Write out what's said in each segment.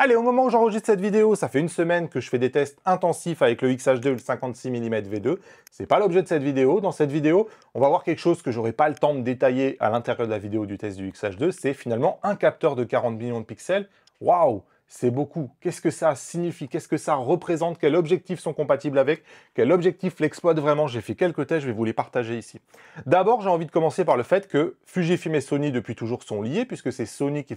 Allez, au moment où j'enregistre cette vidéo, ça fait une semaine que je fais des tests intensifs avec le XH2 et le 56 mm V2. n'est pas l'objet de cette vidéo. Dans cette vidéo, on va voir quelque chose que j'aurai pas le temps de détailler à l'intérieur de la vidéo du test du XH2. C'est finalement un capteur de 40 millions de pixels. Waouh c'est beaucoup. Qu'est-ce que ça signifie Qu'est-ce que ça représente Quels objectifs sont compatibles avec Quel objectif l'exploitent vraiment J'ai fait quelques tests, je vais vous les partager ici. D'abord, j'ai envie de commencer par le fait que Fujifilm et Sony, depuis toujours, sont liés, puisque c'est Sony qui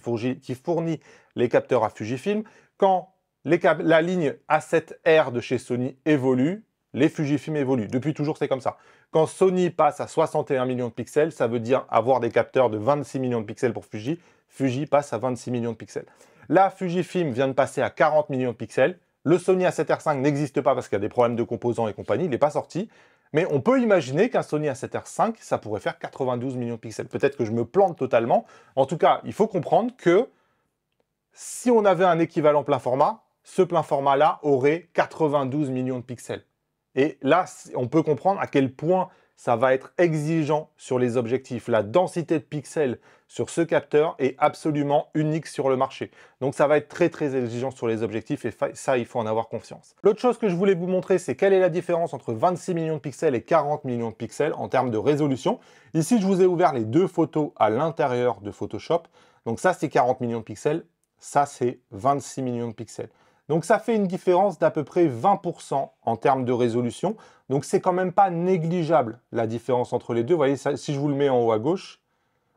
fournit, les capteurs à Fujifilm. Quand la ligne A7R de chez Sony évolue, les Fujifilm évoluent. Depuis toujours, c'est comme ça. Quand Sony passe à 61 millions de pixels, ça veut dire avoir des capteurs de 26 millions de pixels pour Fuji. Fuji passe à 26 millions de pixels. La Fujifilm vient de passer à 40 millions de pixels. Le Sony A7R5 n'existe pas parce qu'il y a des problèmes de composants et compagnie, il n'est pas sorti. Mais on peut imaginer qu'un Sony A7R5, ça pourrait faire 92 millions de pixels. Peut-être que je me plante totalement. En tout cas, il faut comprendre que si on avait un équivalent plein format, ce plein format-là aurait 92 millions de pixels. Et là, on peut comprendre à quel point ça va être exigeant sur les objectifs. La densité de pixels sur ce capteur est absolument unique sur le marché. Donc ça va être très très exigeant sur les objectifs et ça, il faut en avoir confiance. L'autre chose que je voulais vous montrer, c'est quelle est la différence entre 26 millions de pixels et 40 millions de pixels en termes de résolution. Ici, je vous ai ouvert les deux photos à l'intérieur de Photoshop. Donc ça, c'est 40 millions de pixels. Ça, c'est 26 millions de pixels. Donc ça fait une différence d'à peu près 20% en termes de résolution. Donc c'est quand même pas négligeable la différence entre les deux. Vous voyez, si je vous le mets en haut à gauche,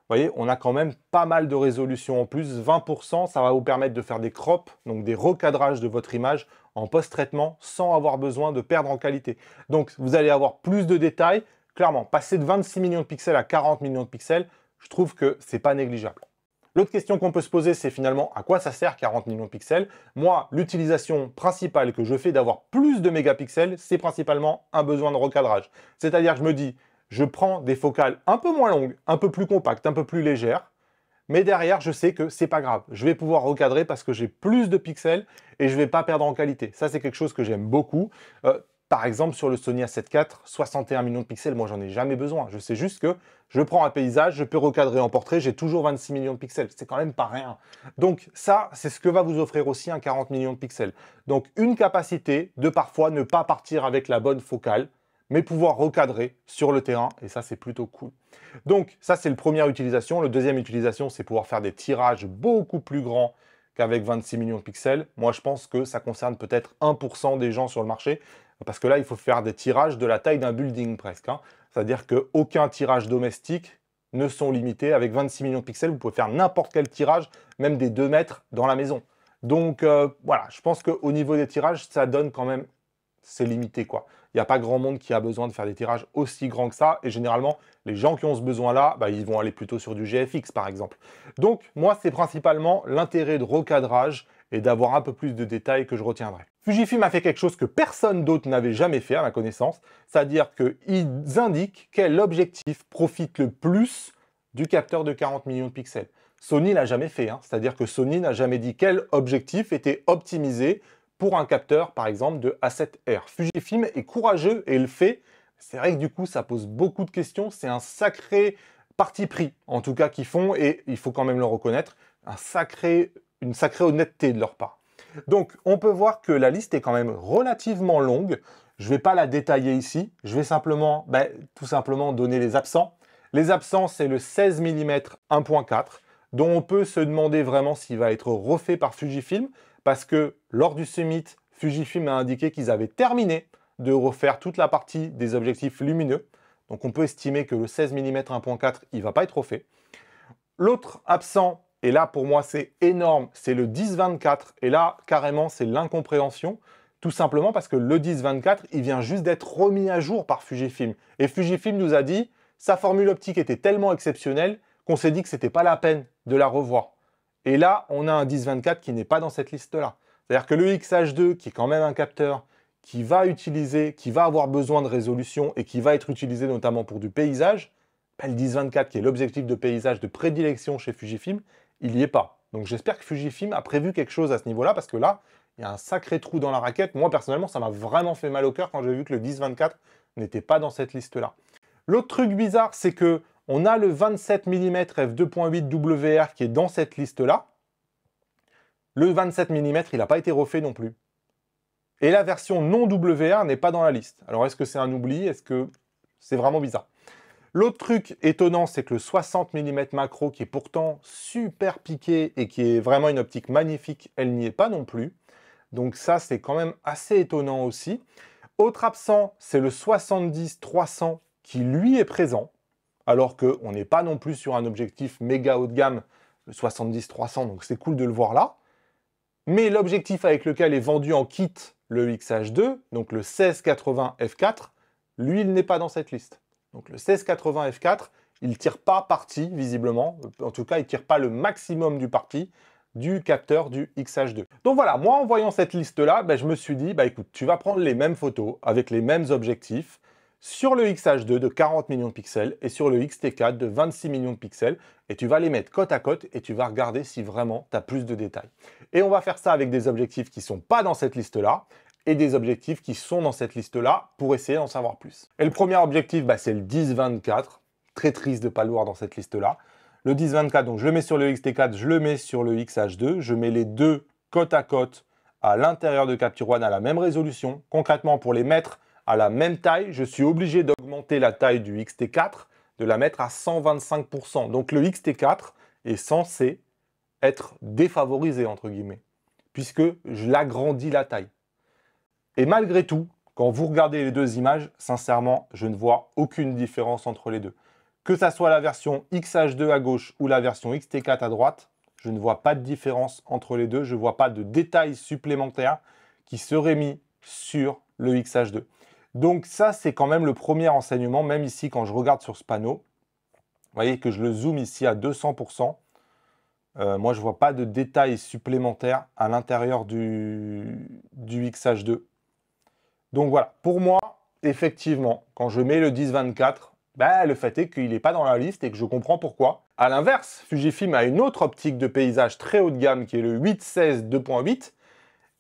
vous voyez, on a quand même pas mal de résolution en plus. 20%, ça va vous permettre de faire des crops, donc des recadrages de votre image en post-traitement sans avoir besoin de perdre en qualité. Donc vous allez avoir plus de détails. Clairement, passer de 26 millions de pixels à 40 millions de pixels, je trouve que c'est pas négligeable. L'autre question qu'on peut se poser, c'est finalement à quoi ça sert 40 millions de pixels Moi, l'utilisation principale que je fais d'avoir plus de mégapixels, c'est principalement un besoin de recadrage. C'est-à-dire que je me dis, je prends des focales un peu moins longues, un peu plus compactes, un peu plus légères, mais derrière, je sais que c'est pas grave. Je vais pouvoir recadrer parce que j'ai plus de pixels et je ne vais pas perdre en qualité. Ça, c'est quelque chose que j'aime beaucoup. Euh, par exemple, sur le Sony A7 IV, 61 millions de pixels, moi j'en ai jamais besoin. Je sais juste que je prends un paysage, je peux recadrer en portrait, j'ai toujours 26 millions de pixels. C'est quand même pas rien. Donc ça, c'est ce que va vous offrir aussi un 40 millions de pixels. Donc une capacité de parfois ne pas partir avec la bonne focale, mais pouvoir recadrer sur le terrain, et ça c'est plutôt cool. Donc ça c'est la première utilisation. Le deuxième utilisation, c'est pouvoir faire des tirages beaucoup plus grands qu'avec 26 millions de pixels. Moi, je pense que ça concerne peut-être 1% des gens sur le marché, parce que là, il faut faire des tirages de la taille d'un building presque. Hein. C'est-à-dire qu'aucun tirage domestique ne sont limités. Avec 26 millions de pixels, vous pouvez faire n'importe quel tirage, même des 2 mètres dans la maison. Donc euh, voilà, je pense qu'au niveau des tirages, ça donne quand même c'est limité, quoi. Il n'y a pas grand monde qui a besoin de faire des tirages aussi grands que ça. Et généralement, les gens qui ont ce besoin-là, bah, ils vont aller plutôt sur du GFX, par exemple. Donc, moi, c'est principalement l'intérêt de recadrage et d'avoir un peu plus de détails que je retiendrai. Fujifilm a fait quelque chose que personne d'autre n'avait jamais fait à ma connaissance, c'est-à-dire qu'ils indiquent quel objectif profite le plus du capteur de 40 millions de pixels. Sony l'a jamais fait, hein. c'est-à-dire que Sony n'a jamais dit quel objectif était optimisé pour un capteur, par exemple, de A7R. Fujifilm est courageux et le fait. C'est vrai que du coup, ça pose beaucoup de questions. C'est un sacré parti pris, en tout cas, qu'ils font, et il faut quand même le reconnaître, un sacré, une sacrée honnêteté de leur part. Donc, on peut voir que la liste est quand même relativement longue. Je ne vais pas la détailler ici. Je vais simplement, ben, tout simplement, donner les absents. Les absents, c'est le 16 mm 1.4, dont on peut se demander vraiment s'il va être refait par Fujifilm, parce que lors du summit, Fujifilm a indiqué qu'ils avaient terminé de refaire toute la partie des objectifs lumineux. Donc on peut estimer que le 16 mm 1.4, il ne va pas être refait. L'autre absent, et là pour moi c'est énorme, c'est le 10-24. Et là carrément c'est l'incompréhension, tout simplement parce que le 10-24, il vient juste d'être remis à jour par Fujifilm. Et Fujifilm nous a dit, sa formule optique était tellement exceptionnelle qu'on s'est dit que ce n'était pas la peine de la revoir. Et là, on a un 10-24 qui n'est pas dans cette liste-là. C'est-à-dire que le XH2, qui est quand même un capteur qui va utiliser, qui va avoir besoin de résolution et qui va être utilisé notamment pour du paysage, ben, le le 1024, qui est l'objectif de paysage de prédilection chez Fujifilm, il n'y est pas. Donc j'espère que Fujifilm a prévu quelque chose à ce niveau-là, parce que là, il y a un sacré trou dans la raquette. Moi, personnellement, ça m'a vraiment fait mal au cœur quand j'ai vu que le 10-24 n'était pas dans cette liste-là. L'autre truc bizarre, c'est que on a le 27 mm f2.8 WR qui est dans cette liste-là. Le 27 mm, il n'a pas été refait non plus. Et la version non WR n'est pas dans la liste. Alors est-ce que c'est un oubli Est-ce que c'est vraiment bizarre L'autre truc étonnant, c'est que le 60 mm macro, qui est pourtant super piqué et qui est vraiment une optique magnifique, elle n'y est pas non plus. Donc ça, c'est quand même assez étonnant aussi. Autre absent, c'est le 70-300 qui lui est présent alors qu'on n'est pas non plus sur un objectif méga haut de gamme, 70-300, donc c'est cool de le voir là. Mais l'objectif avec lequel est vendu en kit le XH2, donc le 1680 F4, lui, il n'est pas dans cette liste. Donc le 1680 F4, il ne tire pas parti, visiblement, en tout cas, il ne tire pas le maximum du parti du capteur du XH2. Donc voilà, moi en voyant cette liste-là, ben, je me suis dit, bah écoute, tu vas prendre les mêmes photos avec les mêmes objectifs, sur le XH2 de 40 millions de pixels et sur le XT4 de 26 millions de pixels et tu vas les mettre côte à côte et tu vas regarder si vraiment tu as plus de détails. Et on va faire ça avec des objectifs qui sont pas dans cette liste-là et des objectifs qui sont dans cette liste-là pour essayer d'en savoir plus. Et le premier objectif, bah, c'est le 10-24. Très triste de ne pas le voir dans cette liste-là. Le 10-24, donc je le mets sur le XT4, je le mets sur le XH2, je mets les deux côte à côte à l'intérieur de Capture One à la même résolution. Concrètement, pour les mettre à la même taille, je suis obligé d'augmenter la taille du XT4, de la mettre à 125%. Donc le XT4 est censé être défavorisé, entre guillemets, puisque je l'agrandis la taille. Et malgré tout, quand vous regardez les deux images, sincèrement, je ne vois aucune différence entre les deux. Que ce soit la version XH2 à gauche ou la version XT4 à droite, je ne vois pas de différence entre les deux. Je ne vois pas de détails supplémentaires qui seraient mis sur le XH2. Donc ça, c'est quand même le premier enseignement, même ici, quand je regarde sur ce panneau, vous voyez que je le zoome ici à 200%. Euh, moi, je ne vois pas de détails supplémentaires à l'intérieur du, du XH2. Donc voilà, pour moi, effectivement, quand je mets le 1024, ben, le fait est qu'il n'est pas dans la liste et que je comprends pourquoi. A l'inverse, Fujifilm a une autre optique de paysage très haut de gamme qui est le 816 2.8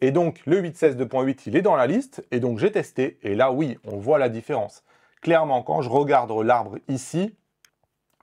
et donc, le 8.16 2.8, il est dans la liste. Et donc, j'ai testé. Et là, oui, on voit la différence. Clairement, quand je regarde l'arbre ici,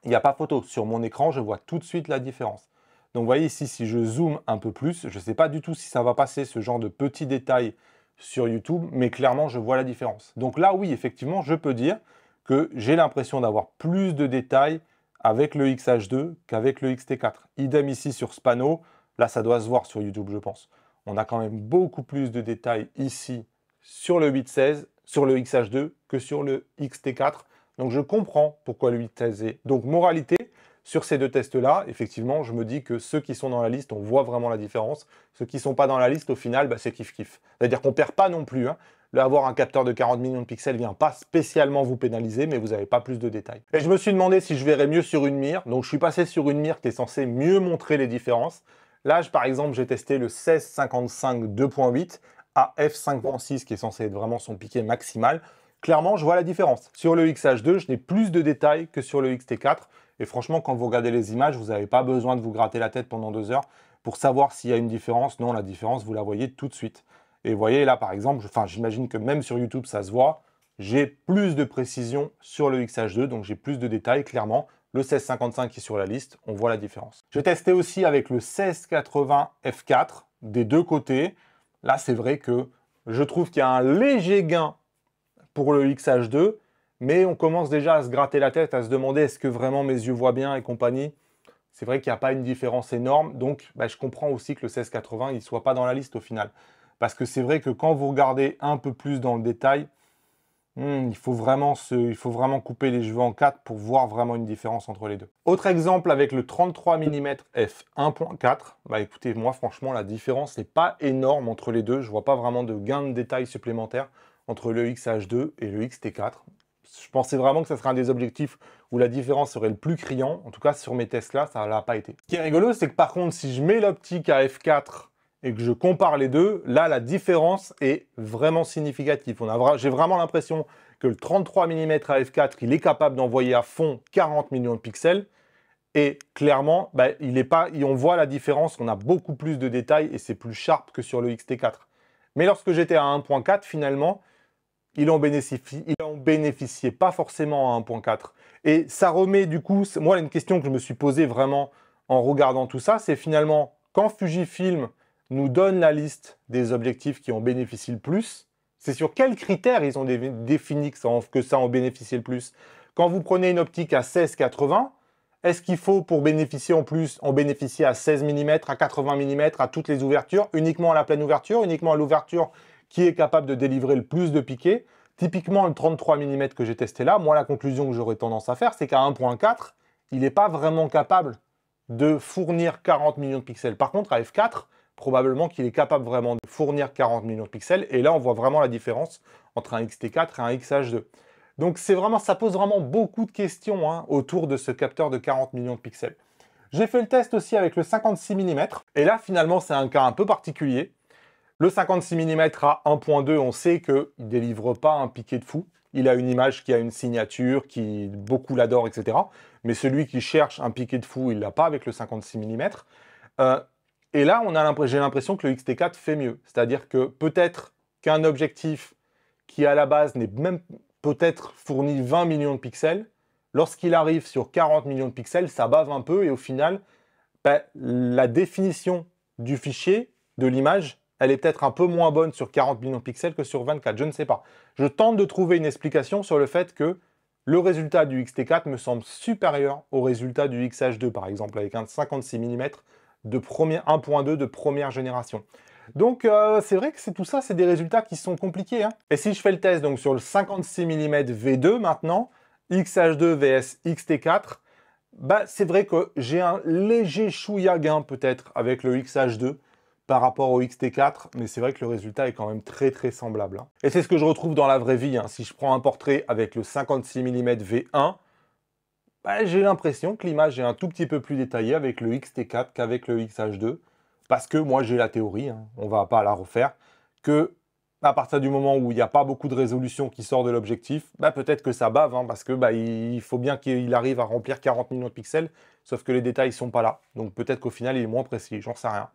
il n'y a pas photo. Sur mon écran, je vois tout de suite la différence. Donc, vous voyez ici, si je zoome un peu plus, je ne sais pas du tout si ça va passer ce genre de petits détails sur YouTube, mais clairement, je vois la différence. Donc là, oui, effectivement, je peux dire que j'ai l'impression d'avoir plus de détails avec le XH2 qu'avec le XT4. Idem ici sur ce panneau. Là, ça doit se voir sur YouTube, je pense on a quand même beaucoup plus de détails ici sur le 816, sur le XH2 que sur le XT4. Donc je comprends pourquoi le 816 est. Donc moralité, sur ces deux tests-là, effectivement, je me dis que ceux qui sont dans la liste, on voit vraiment la différence. Ceux qui ne sont pas dans la liste, au final, bah, c'est kiff-kiff. C'est-à-dire qu'on ne perd pas non plus. Hein. avoir un capteur de 40 millions de pixels ne vient pas spécialement vous pénaliser, mais vous n'avez pas plus de détails. Et je me suis demandé si je verrais mieux sur une mire. Donc je suis passé sur une mire qui est censée mieux montrer les différences. Là, par exemple, j'ai testé le 1655 2.8 à f5.6 qui est censé être vraiment son piqué maximal. Clairement, je vois la différence. Sur le XH2, je n'ai plus de détails que sur le XT4. Et franchement, quand vous regardez les images, vous n'avez pas besoin de vous gratter la tête pendant deux heures pour savoir s'il y a une différence. Non, la différence, vous la voyez tout de suite. Et vous voyez là, par exemple, j'imagine que même sur YouTube, ça se voit. J'ai plus de précision sur le XH2, donc j'ai plus de détails, clairement le 1655 qui est sur la liste, on voit la différence. J'ai testé aussi avec le 1680 F4 des deux côtés. Là, c'est vrai que je trouve qu'il y a un léger gain pour le XH2, mais on commence déjà à se gratter la tête, à se demander est-ce que vraiment mes yeux voient bien et compagnie. C'est vrai qu'il n'y a pas une différence énorme, donc bah, je comprends aussi que le 1680 ne soit pas dans la liste au final. Parce que c'est vrai que quand vous regardez un peu plus dans le détail, Hmm, il, faut vraiment se, il faut vraiment couper les cheveux en quatre pour voir vraiment une différence entre les deux. Autre exemple avec le 33 mm f 1.4. Bah écoutez, moi franchement, la différence n'est pas énorme entre les deux. Je ne vois pas vraiment de gain de détails supplémentaires entre le XH2 et le XT4. Je pensais vraiment que ce serait un des objectifs où la différence serait le plus criant. En tout cas, sur mes tests là, ça l'a pas été. Ce qui est rigolo, c'est que par contre, si je mets l'optique à f4 et que je compare les deux, là, la différence est vraiment significative. J'ai vraiment l'impression que le 33 mm à f4, il est capable d'envoyer à fond 40 millions de pixels. Et clairement, bah, il est pas, on voit la différence, on a beaucoup plus de détails et c'est plus sharp que sur le XT4. Mais lorsque j'étais à 1.4, finalement, il en, bénéficie, en bénéficiait pas forcément à 1.4. Et ça remet du coup, moi, une question que je me suis posée vraiment en regardant tout ça, c'est finalement quand Fujifilm nous donne la liste des objectifs qui en bénéficient le plus, c'est sur quels critères ils ont défini que ça en bénéficie le plus. Quand vous prenez une optique à 16-80, est-ce qu'il faut, pour bénéficier en plus, en bénéficier à 16 mm, à 80 mm, à toutes les ouvertures, uniquement à la pleine ouverture, uniquement à l'ouverture qui est capable de délivrer le plus de piquets Typiquement, le 33 mm que j'ai testé là, moi, la conclusion que j'aurais tendance à faire, c'est qu'à 1.4, il n'est pas vraiment capable de fournir 40 millions de pixels. Par contre, à F4, probablement qu'il est capable vraiment de fournir 40 millions de pixels. Et là, on voit vraiment la différence entre un XT4 et un XH2. Donc vraiment, ça pose vraiment beaucoup de questions hein, autour de ce capteur de 40 millions de pixels. J'ai fait le test aussi avec le 56 mm. Et là, finalement, c'est un cas un peu particulier. Le 56 mm à 1.2, on sait qu'il ne délivre pas un piqué de fou. Il a une image qui a une signature, qui beaucoup l'adore, etc. Mais celui qui cherche un piqué de fou, il ne l'a pas avec le 56 mm. Et là, j'ai l'impression que le XT4 fait mieux. C'est-à-dire que peut-être qu'un objectif qui à la base n'est même peut-être fourni 20 millions de pixels, lorsqu'il arrive sur 40 millions de pixels, ça bave un peu et au final, ben, la définition du fichier, de l'image, elle est peut-être un peu moins bonne sur 40 millions de pixels que sur 24, je ne sais pas. Je tente de trouver une explication sur le fait que le résultat du XT4 me semble supérieur au résultat du XH2, par exemple, avec un 56 mm de premier 1.2 de première génération. Donc euh, c'est vrai que c'est tout ça, c'est des résultats qui sont compliqués. Hein. Et si je fais le test donc sur le 56 mm V2 maintenant, XH2 vs XT4, bah c'est vrai que j'ai un léger chouïa gain peut-être avec le XH2 par rapport au XT4, mais c'est vrai que le résultat est quand même très très semblable. Hein. Et c'est ce que je retrouve dans la vraie vie. Hein. Si je prends un portrait avec le 56 mm V1, bah, j'ai l'impression que l'image est un tout petit peu plus détaillée avec le XT4 qu'avec le XH2, parce que moi j'ai la théorie, hein, on va pas la refaire, que à partir du moment où il n'y a pas beaucoup de résolution qui sort de l'objectif, bah, peut-être que ça bave, hein, parce que bah, il faut bien qu'il arrive à remplir 40 millions de pixels, sauf que les détails sont pas là, donc peut-être qu'au final il est moins précis, j'en sais rien.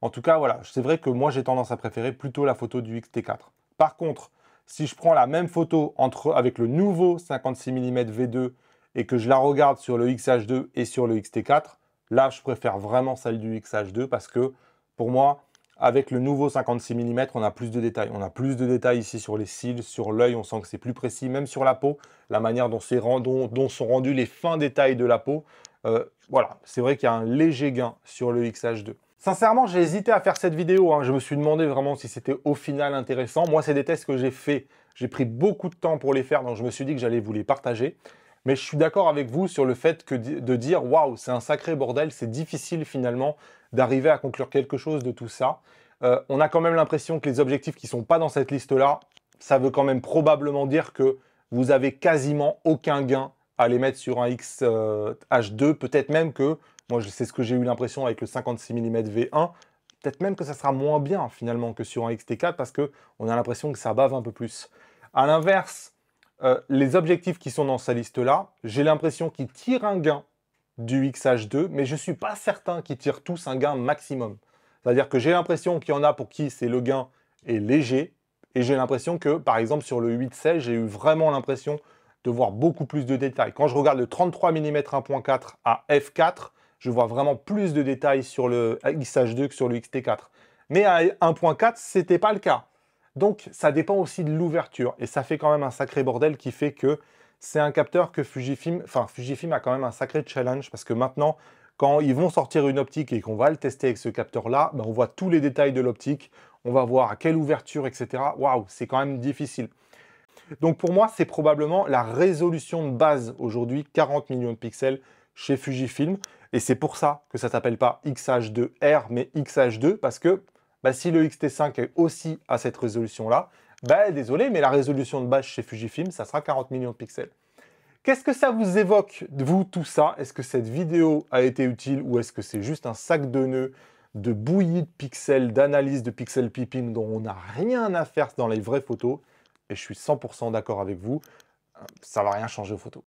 En tout cas, voilà, c'est vrai que moi j'ai tendance à préférer plutôt la photo du XT4. Par contre, si je prends la même photo entre, avec le nouveau 56 mm V2 et que je la regarde sur le XH2 et sur le XT4, là, je préfère vraiment celle du XH2 parce que pour moi, avec le nouveau 56 mm, on a plus de détails. On a plus de détails ici sur les cils, sur l'œil, on sent que c'est plus précis, même sur la peau, la manière dont, sont rendus les fins détails de la peau. Euh, voilà, c'est vrai qu'il y a un léger gain sur le XH2. Sincèrement, j'ai hésité à faire cette vidéo. Hein. Je me suis demandé vraiment si c'était au final intéressant. Moi, c'est des tests que j'ai fait. J'ai pris beaucoup de temps pour les faire, donc je me suis dit que j'allais vous les partager. Mais je suis d'accord avec vous sur le fait que de dire waouh, c'est un sacré bordel, c'est difficile finalement d'arriver à conclure quelque chose de tout ça. Euh, on a quand même l'impression que les objectifs qui ne sont pas dans cette liste-là, ça veut quand même probablement dire que vous avez quasiment aucun gain à les mettre sur un x euh, h 2 Peut-être même que, moi c'est ce que j'ai eu l'impression avec le 56 mm V1, peut-être même que ça sera moins bien finalement que sur un XT4 parce qu'on a l'impression que ça bave un peu plus. À l'inverse, euh, les objectifs qui sont dans sa liste-là, j'ai l'impression qu'ils tirent un gain du XH2, mais je ne suis pas certain qu'ils tirent tous un gain maximum. C'est-à-dire que j'ai l'impression qu'il y en a pour qui c'est le gain est léger, et j'ai l'impression que, par exemple, sur le 8 16 j'ai eu vraiment l'impression de voir beaucoup plus de détails. Quand je regarde le 33 mm 1.4 à f4, je vois vraiment plus de détails sur le XH2 que sur le XT4. Mais à 1.4, ce n'était pas le cas. Donc ça dépend aussi de l'ouverture et ça fait quand même un sacré bordel qui fait que c'est un capteur que Fujifilm, enfin Fujifilm a quand même un sacré challenge parce que maintenant quand ils vont sortir une optique et qu'on va le tester avec ce capteur-là, ben, on voit tous les détails de l'optique, on va voir à quelle ouverture, etc. Waouh, c'est quand même difficile. Donc pour moi, c'est probablement la résolution de base aujourd'hui, 40 millions de pixels chez Fujifilm. Et c'est pour ça que ça s'appelle pas XH2R, mais XH2, parce que bah, si le XT5 est aussi à cette résolution-là, bah, désolé, mais la résolution de base chez Fujifilm, ça sera 40 millions de pixels. Qu'est-ce que ça vous évoque, vous, tout ça Est-ce que cette vidéo a été utile ou est-ce que c'est juste un sac de nœuds de bouillie de pixels, d'analyse de pixels pipping dont on n'a rien à faire dans les vraies photos Et je suis 100% d'accord avec vous, ça ne va rien changer aux photos.